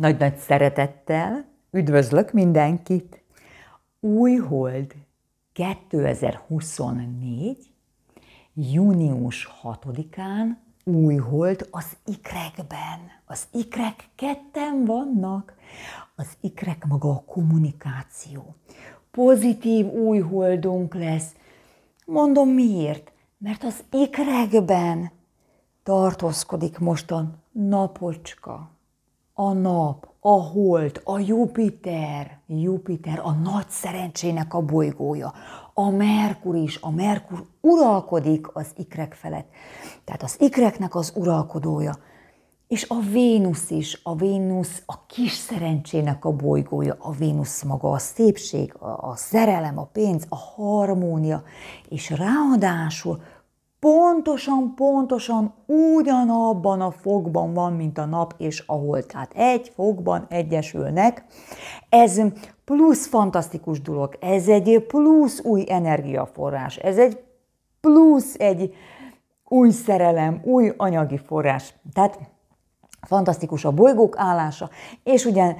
Nagy-nagy szeretettel üdvözlök mindenkit! Új hold 2024. június 6-án új hold az ikrekben. Az ikrek ketten vannak. Az ikrek maga a kommunikáció. Pozitív új holdunk lesz. Mondom miért? Mert az ikrekben tartózkodik most a napocska, a nap, a hold, a Jupiter, Jupiter a nagy szerencsének a bolygója, a Merkur is, a Merkur uralkodik az ikrek felett, tehát az ikreknek az uralkodója, és a Vénusz is, a Vénusz a kis szerencsének a bolygója, a Vénusz maga a szépség, a, a szerelem, a pénz, a harmónia, és ráadásul pontosan, pontosan ugyanabban a fogban van, mint a nap és a hold. Tehát egy fogban egyesülnek. Ez plusz fantasztikus dolog, ez egy plusz új energiaforrás, ez egy plusz egy új szerelem, új anyagi forrás. Tehát fantasztikus a bolygók állása, és ugye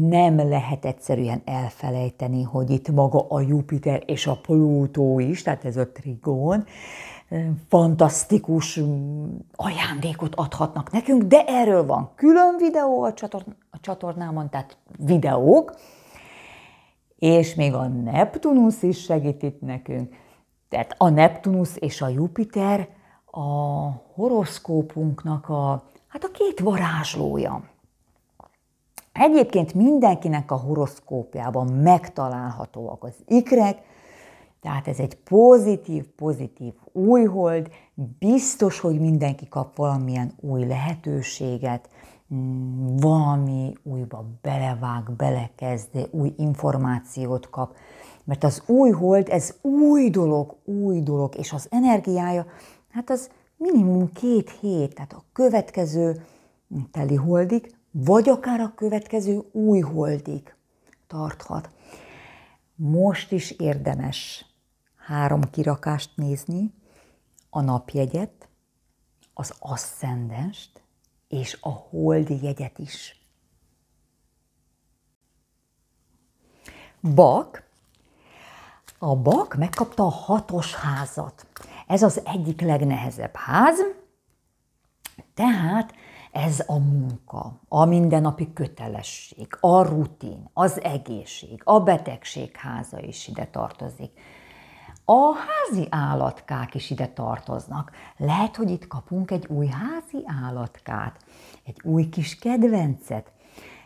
nem lehet egyszerűen elfelejteni, hogy itt maga a Jupiter és a Plutó is, tehát ez a trigón, fantasztikus ajándékot adhatnak nekünk, de erről van külön videó a, csator- a csatornámon, tehát videók, és még a Neptunus is segít itt nekünk. Tehát a Neptunus és a Jupiter a horoszkópunknak a, hát a két varázslója. Egyébként mindenkinek a horoszkópjában megtalálhatóak az ikrek, tehát ez egy pozitív, pozitív újhold, biztos, hogy mindenki kap valamilyen új lehetőséget, valami újba belevág, belekezd, új információt kap. Mert az új hold, ez új dolog, új dolog, és az energiája, hát az minimum két hét, tehát a következő teli holdig vagy akár a következő új holdig tarthat. Most is érdemes három kirakást nézni, a napjegyet, az asszendest és a holdi jegyet is. Bak. A bak megkapta a hatos házat. Ez az egyik legnehezebb ház, tehát ez a munka, a mindennapi kötelesség, a rutin, az egészség, a betegség háza is ide tartozik. A házi állatkák is ide tartoznak. Lehet, hogy itt kapunk egy új házi állatkát, egy új kis kedvencet.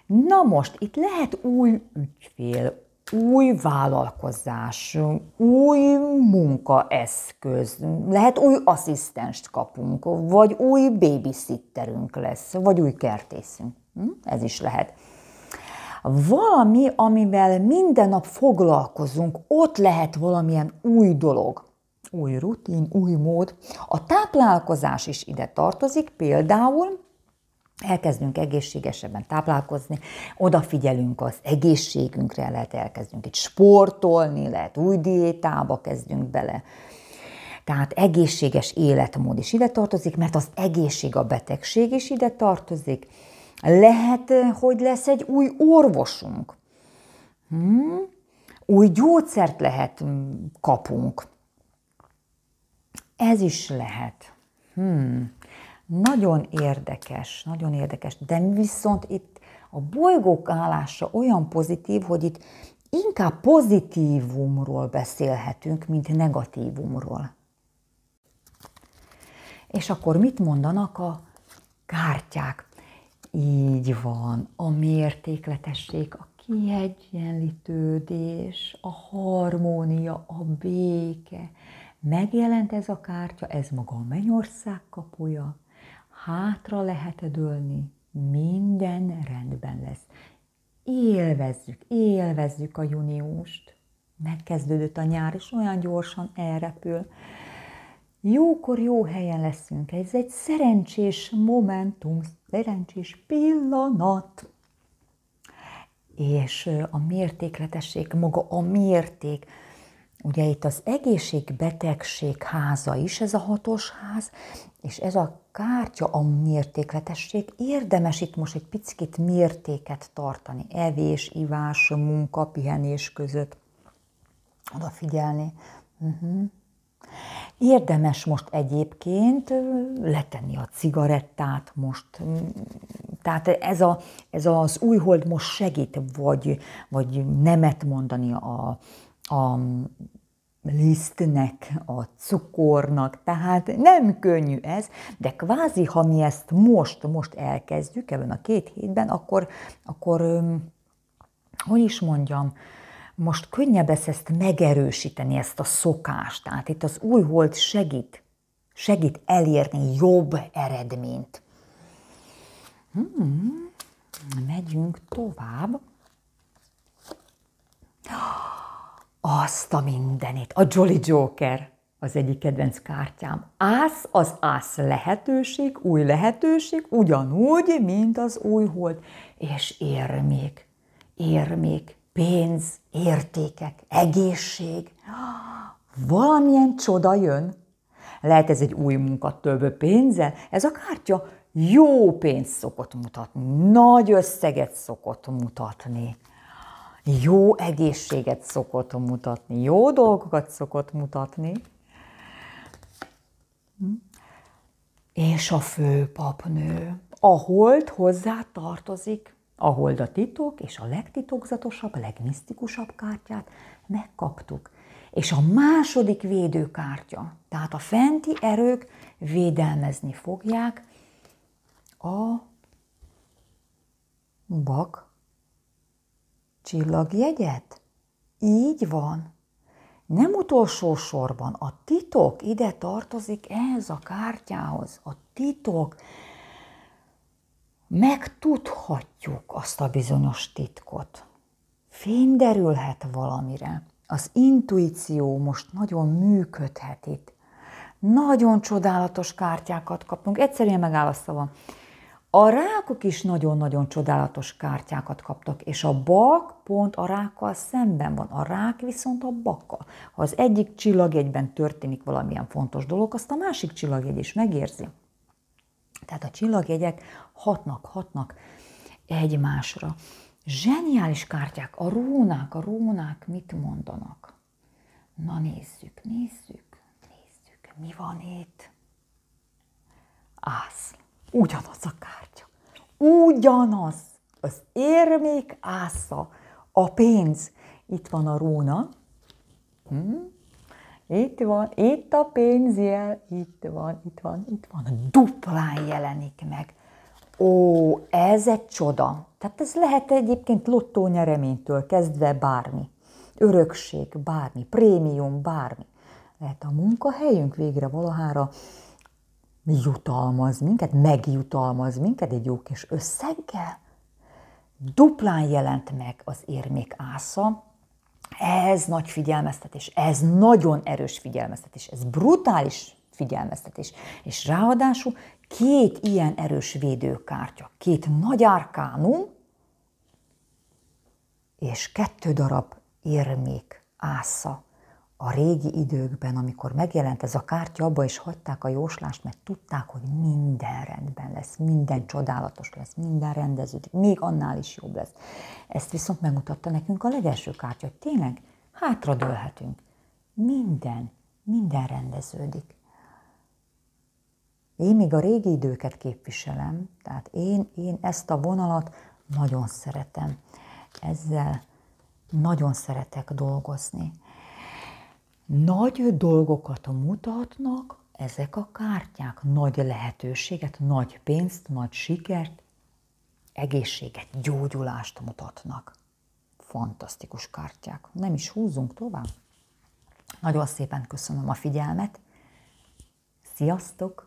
Na most, itt lehet új ügyfél, új vállalkozás, új munkaeszköz, lehet új asszisztenst kapunk, vagy új babysitterünk lesz, vagy új kertészünk. Hm? Ez is lehet. Valami, amivel minden nap foglalkozunk, ott lehet valamilyen új dolog. Új rutin, új mód. A táplálkozás is ide tartozik, például elkezdünk egészségesebben táplálkozni, odafigyelünk az egészségünkre, lehet elkezdünk itt sportolni, lehet új diétába kezdünk bele. Tehát egészséges életmód is ide tartozik, mert az egészség a betegség is ide tartozik. Lehet, hogy lesz egy új orvosunk. Hmm? Új gyógyszert lehet hmm, kapunk. Ez is lehet. Hmm. Nagyon érdekes, nagyon érdekes, de viszont itt a bolygók állása olyan pozitív, hogy itt inkább pozitívumról beszélhetünk, mint negatívumról. És akkor mit mondanak a kártyák? Így van, a mértékletesség, a kiegyenlítődés, a harmónia, a béke. Megjelent ez a kártya, ez maga a mennyország kapuja, hátra lehet ülni, minden rendben lesz. Élvezzük, élvezzük a júniust. Megkezdődött a nyár, és olyan gyorsan elrepül. Jókor jó helyen leszünk. Ez egy szerencsés momentum, szerencsés pillanat. És a mértékletesség, maga a mérték, Ugye itt az egészségbetegség háza is, ez a hatos ház, és ez a kártya a mértékletesség. Érdemes itt most egy picit mértéket tartani, evés, ivás, munka, pihenés között. Odafigyelni. Uh-huh. Érdemes most egyébként letenni a cigarettát most. Mm, tehát ez, a, ez az újhold most segít, vagy, vagy nemet mondani a, a lisztnek, a cukornak, tehát nem könnyű ez, de kvázi, ha mi ezt most, most elkezdjük ebben a két hétben, akkor, akkor hogy is mondjam, most könnyebb lesz ezt megerősíteni, ezt a szokást. Tehát itt az új hold segít, segít elérni jobb eredményt. Hmm, megyünk tovább. Azt a mindenit, a Jolly Joker az egyik kedvenc kártyám. Ász az ász lehetőség, új lehetőség, ugyanúgy, mint az új hold. És érmék, érmék, pénz, értékek, egészség. Valamilyen csoda jön. Lehet ez egy új munka több pénzzel? Ez a kártya jó pénzt szokott mutatni, nagy összeget szokott mutatni jó egészséget szokott mutatni, jó dolgokat szokott mutatni. Hm? És a főpapnő. A hold hozzá tartozik. A hold a titok, és a legtitokzatosabb, a legmisztikusabb kártyát megkaptuk. És a második védőkártya, tehát a fenti erők védelmezni fogják a bak Csillagjegyet? Így van. Nem utolsó sorban a titok ide tartozik ehhez a kártyához. A titok megtudhatjuk azt a bizonyos titkot. Fény derülhet valamire. Az intuíció most nagyon működhet itt. Nagyon csodálatos kártyákat kapunk. Egyszerűen megáll a szavam. A rákok is nagyon-nagyon csodálatos kártyákat kaptak, és a bak pont a rákkal szemben van, a rák viszont a bakkal. Ha az egyik csillagjegyben történik valamilyen fontos dolog, azt a másik csillagjegy is megérzi. Tehát a csillagjegyek hatnak, hatnak egymásra. Zseniális kártyák, a rónák, a rónák mit mondanak? Na nézzük, nézzük, nézzük, mi van itt? Ászló ugyanaz a kártya. Ugyanaz. Az érmék ásza, a pénz. Itt van a róna. Hm? Itt van, itt a pénzjel, itt van, itt van, itt van. Duplán jelenik meg. Ó, ez egy csoda. Tehát ez lehet egyébként lottó nyereménytől kezdve bármi. Örökség, bármi, prémium, bármi. Lehet a munkahelyünk végre valahára jutalmaz minket, megjutalmaz minket egy jó kis összeggel. Duplán jelent meg az érmék ásza, ez nagy figyelmeztetés, ez nagyon erős figyelmeztetés, ez brutális figyelmeztetés. És ráadásul két ilyen erős védőkártya, két nagy árkánum, és kettő darab érmék ásza a régi időkben, amikor megjelent ez a kártya, abba is hagyták a jóslást, mert tudták, hogy minden rendben lesz, minden csodálatos lesz, minden rendeződik, még annál is jobb lesz. Ezt viszont megmutatta nekünk a legelső kártya, hogy tényleg hátradőlhetünk. Minden, minden rendeződik. Én még a régi időket képviselem, tehát én, én ezt a vonalat nagyon szeretem. Ezzel nagyon szeretek dolgozni nagy dolgokat mutatnak ezek a kártyák, nagy lehetőséget, nagy pénzt, nagy sikert, egészséget, gyógyulást mutatnak. Fantasztikus kártyák. Nem is húzzunk tovább. Nagyon szépen köszönöm a figyelmet. Sziasztok!